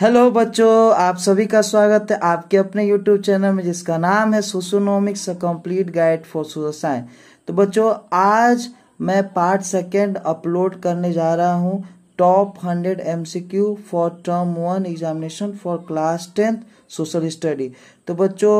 Hello बच्चों आप सभी का स्वागत है आपके अपने यूट्यूब चैनल में जिसका नाम है socionomics complete guide for social science तो बच्चों आज मैं पार्ट सेकंड अपलोड करने जा रहा हूं top hundred MCQ for term one examination for class tenth social study तो बच्चों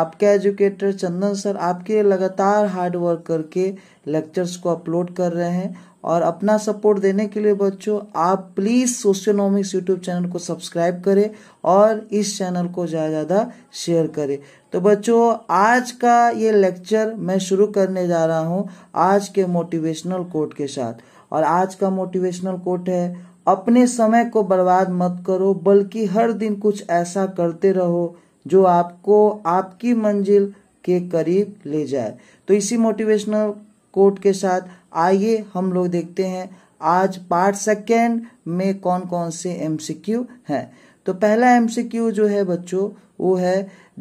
आपके एजुकेटर चंदन सर आपके लगातार हार्ड वर्क करके लेक्चर्स को अपलोड कर रहे हैं और अपना सपोर्ट देने के लिए बच्चों आप प्लीज़ सोशियोनॉमिक्स यूट्यूब चैनल को सब्सक्राइब करें और इस चैनल को ज़्यादा ज़्यादा शेयर करें तो बच्चों आज का ये लेक्चर मैं शुरू करने जा रहा हूँ आज के मोटिवेशनल कोट के साथ और आज का मोटिवेशनल कोट है अपने समय को बर्बाद मत करो बल्कि हर दिन कुछ ऐसा करते रहो जो आपको आपकी मंजिल के करीब ले जाए तो इसी मोटिवेशनल कोट के साथ आइए हम लोग देखते हैं आज पार्ट सेकेंड में कौन कौन से एमसीक्यू हैं तो पहला एमसीक्यू जो है बच्चों वो है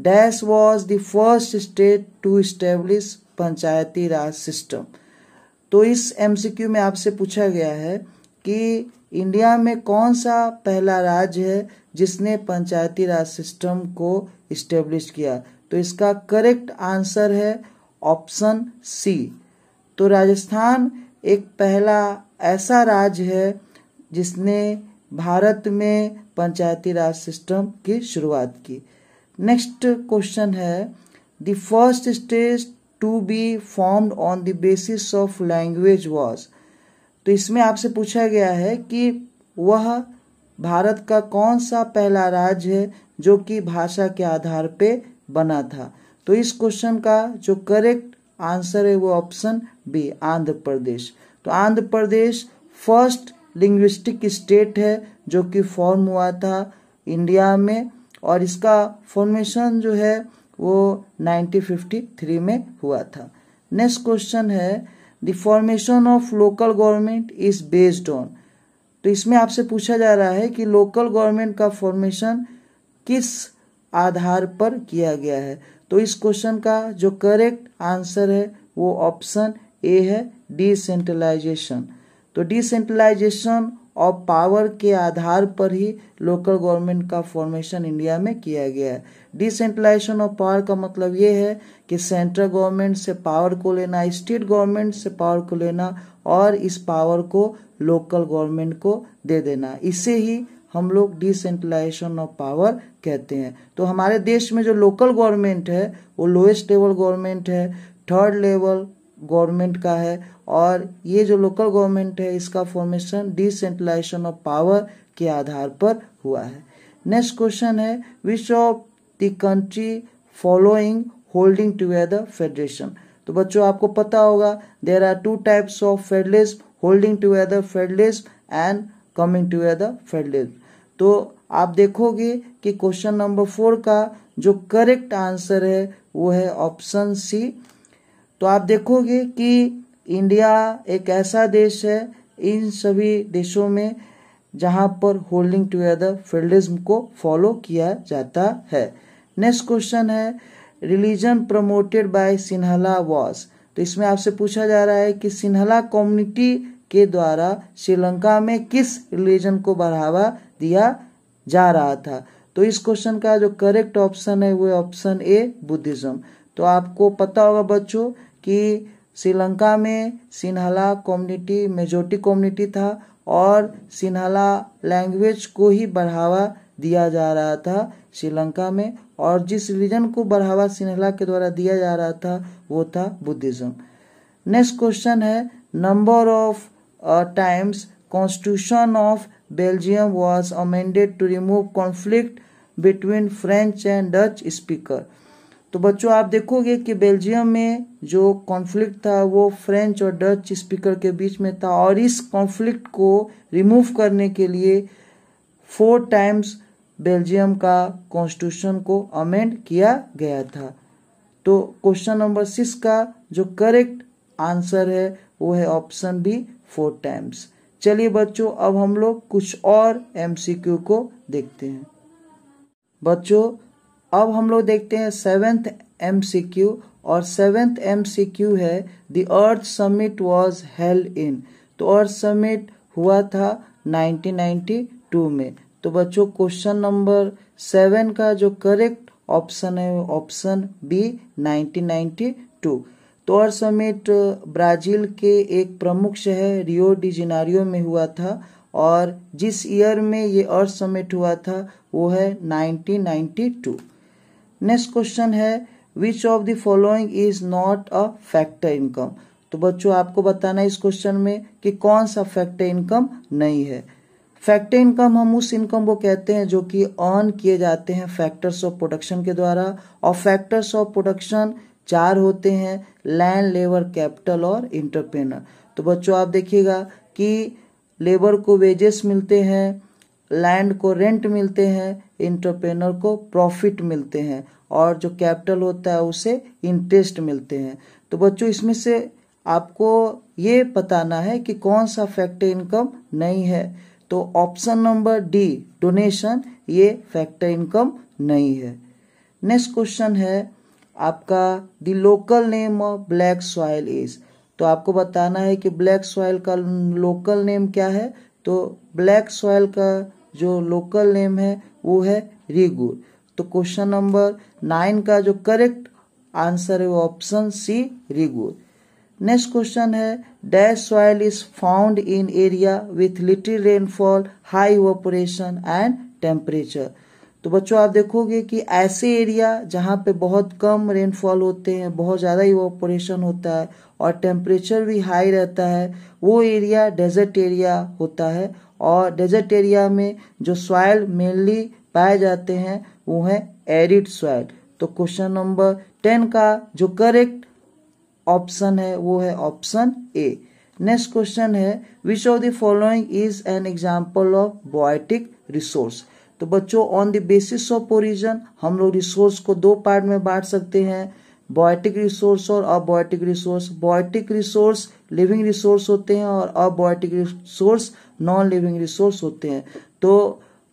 dash was the first state to establish panchayati raj system तो इस एमसीक्यू में आपसे पूछा गया है कि इंडिया में कौन सा पहला राज्य है जिसने पंचायती राज सिस्टम को इस्टेब्लिश किया तो इसका करेक्ट आंसर है ऑप्शन सी तो राजस्थान एक पहला ऐसा राज्य है जिसने भारत में पंचायती राज सिस्टम की शुरुआत की नेक्स्ट क्वेश्चन है the first state to be formed on the basis of language was तो इसमें आपसे पूछा गया है कि वह भारत का कौन सा पहला राज्य है जो कि भाषा के आधार पे बना था तो इस क्वेश्चन का जो करेक्ट आंसर है वो ऑप्शन बी आंध्र प्रदेश तो Andhra Pradesh first linguistic state है जो कि फॉर्म हुआ था इंडिया में और इसका फॉर्मेशन जो है वो 1953 में हुआ था नेक्स्ट क्वेश्चन है the formation of local government is based on तो इसमें आपसे पूछा जा रहा है कि लोकल गवर्नमेंट का फॉर्मेशन किस आधार पर किया गया है तो इस क्वेश्चन का जो करेक्ट आंसर है वो ऑप्शन ए है डिसेंट्रलाइजेशन तो डिसेंट्रलाइजेशन और पावर के आधार पर ही लोकल गवर्नमेंट का फॉर्मेशन इंडिया में किया गया है डिसेंट्रलाइजेशन ऑफ पावर का मतलब ये है कि सेंट्रल गवर्नमेंट से पावर को लेना स्टेट गवर्नमेंट से पावर को लेना और इस पावर को लोकल गवर्नमेंट को दे देना इसे ही हम लोग डिसेंट्रलाइजेशन ऑफ पावर कहते हैं तो हमारे देश में जो लोकल गवर्नमेंट है वो लोएस्ट लेवल गवर्नमेंट है थर्ड लेवल गवर्नमेंट का है और ये जो लोकल गवर्नमेंट है इसका फॉर्मेशन डिसेंट्रलाइजेशन ऑफ पावर के आधार पर हुआ है नेक्स्ट क्वेश्चन है which of the country following holding together federation तो बच्चों आपको पता होगा there are two types of federalism holding together federist and coming together federalism तो आप देखोगे कि क्वेश्चन नंबर फोर का जो करेक्ट आंसर है वो है ऑप्शन सी तो आप देखोगे कि इंडिया एक ऐसा देश है इन सभी देशों में जहां पर होल्डिंग टुगेदर फेडरिज्म को फॉलो किया जाता है नेक्स्ट क्वेश्चन है religion promoted by Sinhala was तो इसमें आपसे पूछा जा रहा है कि सिन्हला कम्युनिटी के द्वारा श्रीलंका में किस रिलीजन को बढ़ावा दिया जा रहा था तो इस क्वेश्चन का जो करेक्ट ऑप्शन है वो ऑप्शन ए बुद्धिज्म तो आपको पता होगा बच्चों कि श्रीलंका में सिन्हाला कम्युनिटी मेजोरिटी कम्युनिटी था और सिन्हाला लैंग्वेज को ही बढ़ावा दिया जा रहा था श्रीलंका में और जिस रिलीजन को बढ़ावा सिन्हाला के द्वारा दिया जा रहा था वो था बुद्धिज्म नेक्स्ट क्वेश्चन है number of times constitution of Belgium was amended to remove conflict between French and Dutch speaker. तो बच्चों आप देखोगे कि बेल्जियम में जो कॉन्फ्लिक्ट था वो फ्रेंच और डच स्पीकर के बीच में था और इस कॉन्फ्लिक्ट को रिमूव करने के लिए फोर टाइम्स बेल्जियम का कॉन्स्टिट्यूशन को अमेंड किया गया था तो क्वेश्चन नंबर सिक्स का जो करेक्ट आंसर है वो है ऑप्शन बी फोर टाइम्स चलिए बच्चों अब हम लोग कुछ और एमसीक्यू को देखते हैं बच्चों अब हम लोग देखते हैं सेवेंथ एमसीक्यू और सेवेंथ एमसीक्यू है the earth summit was held in तो अर्थ समिट हुआ था 1992 में तो बच्चों क्वेश्चन नंबर सेवन का जो करेक्ट ऑप्शन है ऑप्शन बी 1992 और समेट ब्राज़ील के एक प्रमुख शहर रियो डिजिनारियो में हुआ था और जिस ईयर में ये अर्थ समिट हुआ था वो है 1992 नेक्स्ट क्वेश्चन है which of the following is not a factor income तो बच्चों आपको बताना है इस क्वेश्चन में कि कौन सा फैक्टर इनकम नहीं है फैक्टर इनकम हम उस इनकम को कहते हैं जो कि अर्न किए जाते हैं फैक्टर्स ऑफ प्रोडक्शन के द्वारा और फैक्टर्स ऑफ प्रोडक्शन चार होते हैं लैंड लेबर कैपिटल और इंटरप्रेनर तो बच्चों आप देखिएगा कि लेबर को वेजेस मिलते हैं लैंड को रेंट मिलते हैं इंटरप्रेनर को प्रॉफिट मिलते हैं और जो कैपिटल होता है उसे इंटरेस्ट मिलते हैं तो बच्चों इसमें से आपको ये बताना है कि कौन सा फैक्टर इनकम नहीं है तो ऑप्शन नंबर डी डोनेशन ये फैक्टर इनकम नहीं है नेक्स्ट क्वेश्चन है आपका the local name of black soil is तो आपको बताना है कि ब्लैक सॉयल का लोकल नेम क्या है तो ब्लैक सॉयल का जो लोकल नेम है वो है रिगुर तो क्वेश्चन नंबर नाइन का जो करेक्ट आंसर है वो option C regur next question है dash soil is found in area with little rainfall high operation and temperature तो बच्चों आप देखोगे कि ऐसे एरिया जहाँ पे बहुत कम रेनफॉल होते हैं बहुत ज़्यादा ही ऑपरेशन होता है और टेम्परेचर भी हाई रहता है वो एरिया डेजर्ट एरिया होता है और डेजर्ट एरिया में जो सॉयल मेनली पाए जाते हैं वो है एरिड सॉयल तो क्वेश्चन नंबर टेन का जो करेक्ट ऑप्शन है वो है ऑप्शन ए नेक्स्ट क्वेश्चन है which of the following is an example of biotic resource तो बच्चों on the basis of origin हम लोग रिसोर्स को दो पार्ट में बांट सकते हैं बॉयटिक रिसोर्स और abiotic resource biotic resource living resource होते हैं और abiotic resource non living resource होते हैं तो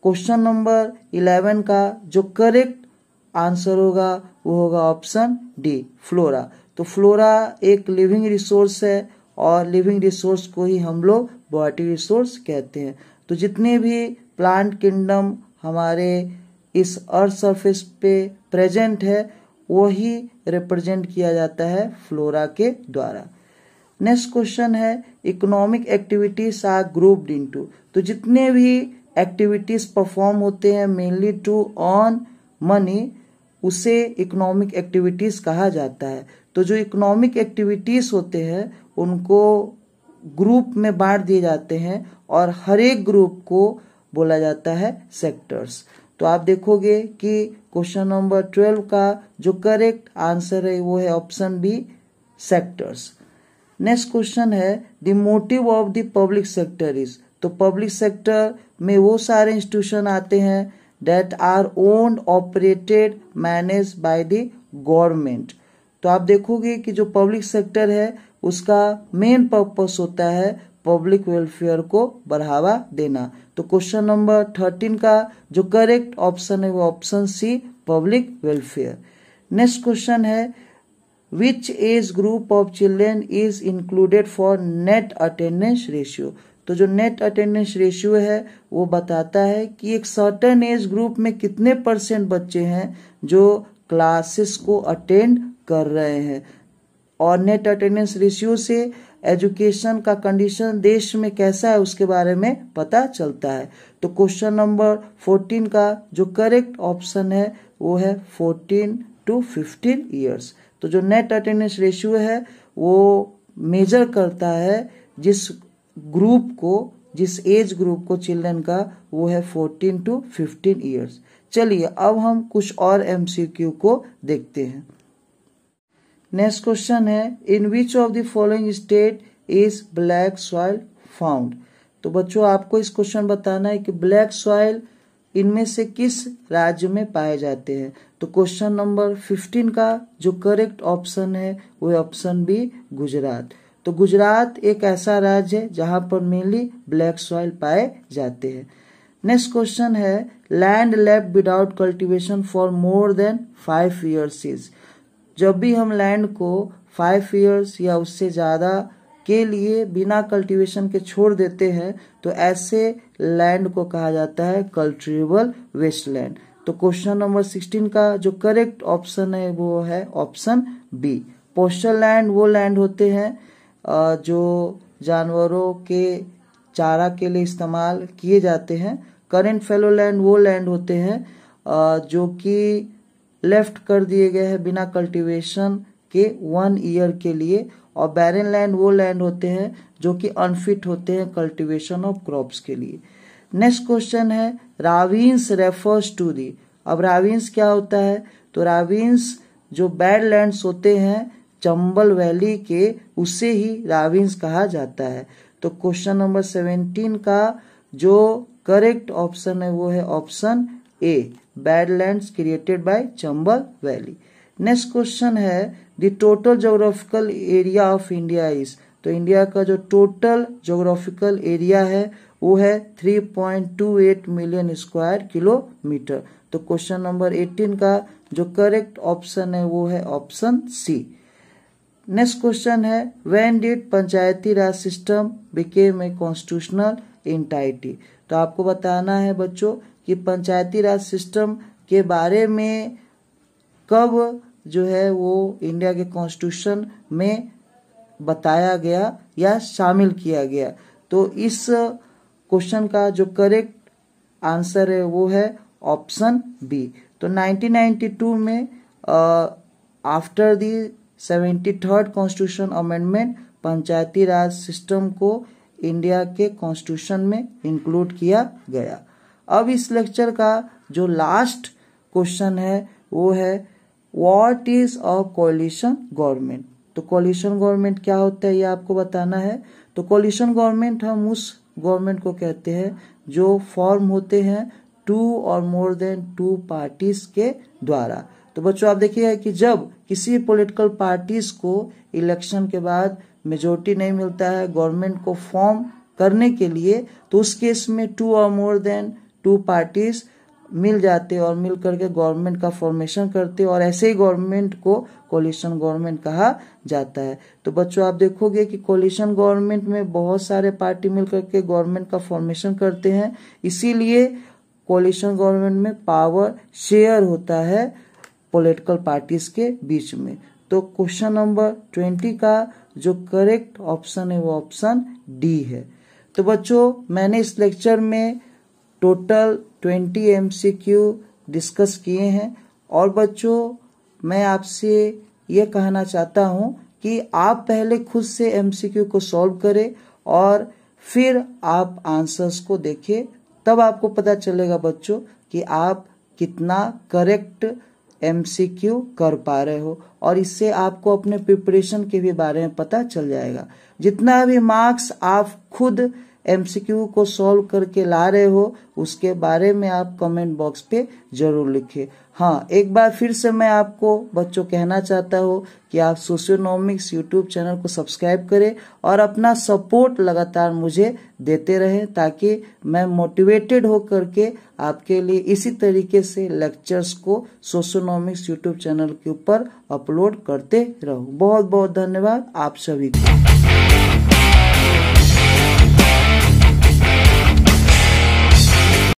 क्वेश्चन नंबर इलेवन का जो करेक्ट आंसर होगा वो होगा ऑप्शन डी फ्लोरा तो फ्लोरा एक लिविंग रिसोर्स है और लिविंग रिसोर्स को ही हम लोग बॉयटिक रिसोर्स कहते हैं तो जितने भी प्लांट किंगडम हमारे इस अर्थ सरफेस पे प्रेजेंट है वही रिप्रेजेंट किया जाता है फ्लोरा के द्वारा नेक्स्ट क्वेश्चन है economic activities are grouped into तो जितने भी एक्टिविटीज परफॉर्म होते हैं मेनली टू अर्न मनी उसे इकोनॉमिक एक्टिविटीज कहा जाता है तो जो इकोनॉमिक एक्टिविटीज होते हैं उनको ग्रुप में बांट दिए जाते हैं और हर एक ग्रुप को बोला जाता है सेक्टर्स तो आप देखोगे कि क्वेश्चन नंबर ट्वेल्व का जो करेक्ट आंसर है वो है option B sectors next question है the motive of the public sector is तो पब्लिक सेक्टर में वो सारे इंस्टीट्यूशन आते हैं that are owned operated manage by the government तो आप देखोगे कि जो पब्लिक सेक्टर है उसका मेन पर्पस होता है पब्लिक वेलफेयर को बढ़ावा देना तो क्वेश्चन नंबर थर्टीन का जो करेक्ट ऑप्शन है वो option C public welfare next question है which age group of children is included for net attendance ratio तो जो नेट अटेंडेंस रेशियो है वो बताता है कि एक सर्टन एज ग्रुप में कितने परसेंट बच्चे हैं जो क्लासेस को अटेंड कर रहे हैं और नेट अटेंडेंस रेशियो से एजुकेशन का कंडीशन देश में कैसा है उसके बारे में पता चलता है तो क्वेश्चन नंबर फोर्टीन का जो करेक्ट ऑप्शन है वो है फोर्टीन टू फिफ्टीन ईयर्स तो जो नेट अटेंडेंस रेशियो है वो मेजर करता है जिस ग्रुप को जिस एज ग्रुप को चिल्ड्रन का वो है फोर्टीन टू फिफ्टीन ईयर्स चलिए अब हम कुछ और एमसीक्यू को देखते हैं नेक्स्ट क्वेश्चन है in which of the following state is black soil found तो बच्चों आपको इस क्वेश्चन बताना है कि ब्लैक सॉइल इनमें से किस राज्य में पाए जाते हैं तो क्वेश्चन नंबर फिफ्टीन का जो करेक्ट ऑप्शन है वो ऑप्शन बी गुजरात तो गुजरात एक ऐसा राज्य है जहां पर मेनली ब्लैक सॉइल पाए जाते हैं नेक्स्ट क्वेश्चन है land left without cultivation for more than five years is जब भी हम लैंड को फाइव ईयर्स या उससे ज़्यादा के लिए बिना कल्टीवेशन के छोड़ देते हैं तो ऐसे लैंड को कहा जाता है वेस्ट वेस्टलैंड तो क्वेश्चन नंबर सिक्सटीन का जो करेक्ट ऑप्शन है वो है ऑप्शन बी पोस्टल लैंड वो लैंड होते हैं जो जानवरों के चारा के लिए इस्तेमाल किए जाते हैं करेंट फेलो लैंड वो लैंड होते हैं जो कि लेफ्ट कर दिए गए हैं बिना कल्टीवेशन के वन ईयर के लिए और बैरन लैंड वो लैंड होते हैं जो कि अनफिट होते हैं कल्टीवेशन ऑफ क्रॉप्स के लिए नेक्स्ट क्वेश्चन है रावींस रेफर्स टू दी अब रावींस क्या होता है तो रावींस जो बैड लैंड्स होते हैं चंबल वैली के उसे ही राविन्स कहा जाता है तो क्वेश्चन नंबर सेवेंटीन का जो करेक्ट ऑप्शन है वो है option A badlands created by Chambal valley next question है the total geographical area of India is तो इंडिया का जो टोटल जोग्राफिकल एरिया है वो है 3.28 मिलियन स्क्वायर किलोमीटर तो क्वेश्चन नंबर 18 का जो करेक्ट ऑप्शन है वो है ऑप्शन सी नेक्स्ट क्वेश्चन है when did panchayati raj system became a constitutional entity तो आपको बताना है बच्चों कि पंचायती राज सिस्टम के बारे में कब जो है वो इंडिया के कॉन्स्टिट्यूशन में बताया गया या शामिल किया गया तो इस क्वेश्चन का जो करेक्ट आंसर है वो है ऑप्शन बी तो 1992 में after the seventy third constitution amendment panchayati raj system को इंडिया के कॉन्स्टिट्यूशन में इंक्लूड किया गया अब इस लेक्चर का जो लास्ट क्वेश्चन है वो है what is a coalition government तो कोलिशन गवर्नमेंट क्या होता है ये आपको बताना है तो कोलिशन गवर्नमेंट हम उस गवर्नमेंट को कहते हैं जो फॉर्म होते हैं टू और मोर देन टू पार्टीज के द्वारा तो बच्चों आप देखिए कि जब किसी पॉलिटिकल पार्टीज को इलेक्शन के बाद मेजोरिटी नहीं मिलता है गवर्नमेंट को फॉर्म करने के लिए तो उस केस में टू और मोर देन टू पार्टीज मिल जाते और मिल करके गवर्नमेंट का फॉर्मेशन करते और ऐसे ही गवर्नमेंट को कोलिशन गवर्नमेंट कहा जाता है तो बच्चों आप देखोगे कि कोलिशन गवर्नमेंट में बहुत सारे पार्टी मिल करके गवर्नमेंट का फॉर्मेशन करते हैं इसीलिए कोलिशन गवर्नमेंट में पावर शेयर होता है पॉलिटिकल पार्टीज के बीच में तो क्वेश्चन नंबर ट्वेंटी का जो करेक्ट ऑप्शन है वो ऑप्शन डी है तो बच्चों मैंने इस लेक्चर में टोटल ट्वेंटी क्यू डिस्कस किए हैं और बच्चों मैं आपसे ये कहना चाहता हूँ कि आप पहले खुद से क्यू को सॉल्व करें और फिर आप आंसर्स को देखें तब आपको पता चलेगा बच्चों कि आप कितना करेक्ट क्यू कर पा रहे हो और इससे आपको अपने प्रिपरेशन के भी बारे में पता चल जाएगा जितना भी मार्क्स आप खुद एमसीक्यू को सॉल्व करके ला रहे हो उसके बारे में आप कमेंट बॉक्स पे जरूर लिखे हाँ एक बार फिर से मैं आपको बच्चों कहना चाहता हूँ कि आप सोशियोनॉमिक्स यूट्यूब चैनल को सब्सक्राइब करें और अपना सपोर्ट लगातार मुझे देते रहें ताकि मैं मोटिवेटेड हो करके आपके लिए इसी तरीके से लेक्चर्स को सोशियोनॉमिक्स यूट्यूब चैनल के ऊपर अपलोड करते रहूँ बहुत बहुत धन्यवाद आप सभी को